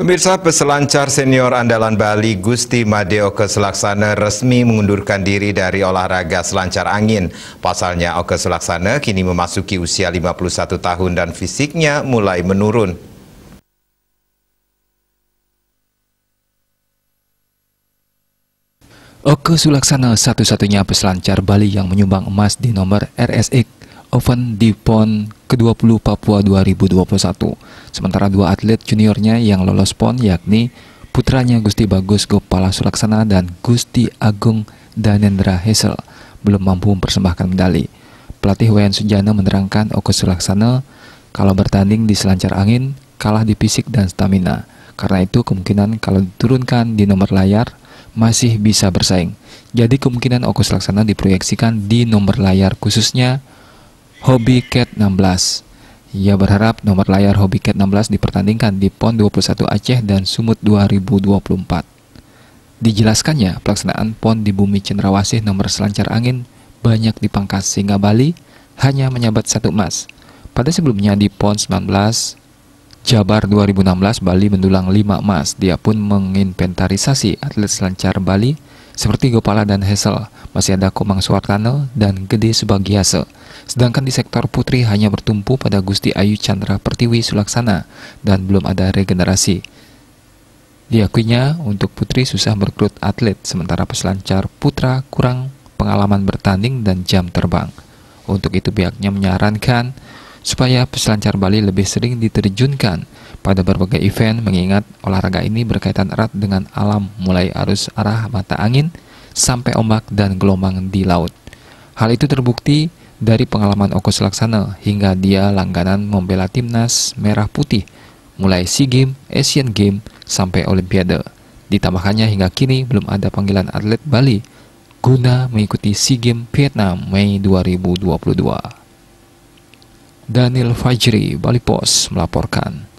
Pemirsa peselancar senior andalan Bali Gusti Madeo Keselaksana resmi mengundurkan diri dari olahraga selancar angin. Pasalnya Oke Selaksana kini memasuki usia 51 tahun dan fisiknya mulai menurun. Oke Sulaksana satu-satunya peselancar Bali yang menyumbang emas di nomor RSX Oven di PON ke-20 Papua 2021. Sementara dua atlet juniornya yang lolos PON yakni putranya Gusti Bagus Gopala Sulaksana dan Gusti Agung Danendra Hesel belum mampu mempersembahkan medali. Pelatih Wayan Sujana menerangkan Oko Sulaksana kalau bertanding di selancar angin kalah di fisik dan stamina. Karena itu kemungkinan kalau diturunkan di nomor layar masih bisa bersaing. Jadi kemungkinan Oko Sulaksana diproyeksikan di nomor layar khususnya Hobi Cat 16. Ia berharap nomor layar Hobi Cat 16 dipertandingkan di PON 21 Aceh dan Sumut 2024. Dijelaskannya, pelaksanaan PON di bumi Cenderawasih nomor selancar angin banyak dipangkas sehingga Bali hanya menyabat satu emas. Pada sebelumnya di PON 19 Jabar 2016 Bali mendulang 5 emas. Dia pun menginventarisasi atlet selancar Bali seperti Gopala dan Hesel, masih ada Komang Suwartana dan Gede Subagiase. Sedangkan di sektor putri hanya bertumpu pada Gusti Ayu Chandra Pertiwi Sulaksana dan belum ada regenerasi. Diakuinya, untuk putri susah merekrut atlet, sementara peselancar putra kurang pengalaman bertanding dan jam terbang. Untuk itu pihaknya menyarankan supaya peselancar Bali lebih sering diterjunkan pada berbagai event mengingat olahraga ini berkaitan erat dengan alam mulai arus arah mata angin sampai ombak dan gelombang di laut. Hal itu terbukti dari pengalaman Oko Selaksana hingga dia langganan membela timnas merah putih mulai SEA Games, Asian Games, sampai Olimpiade. Ditambahkannya hingga kini belum ada panggilan atlet Bali guna mengikuti SEA Games Vietnam Mei 2022. Daniel Fajri, Balipos, melaporkan.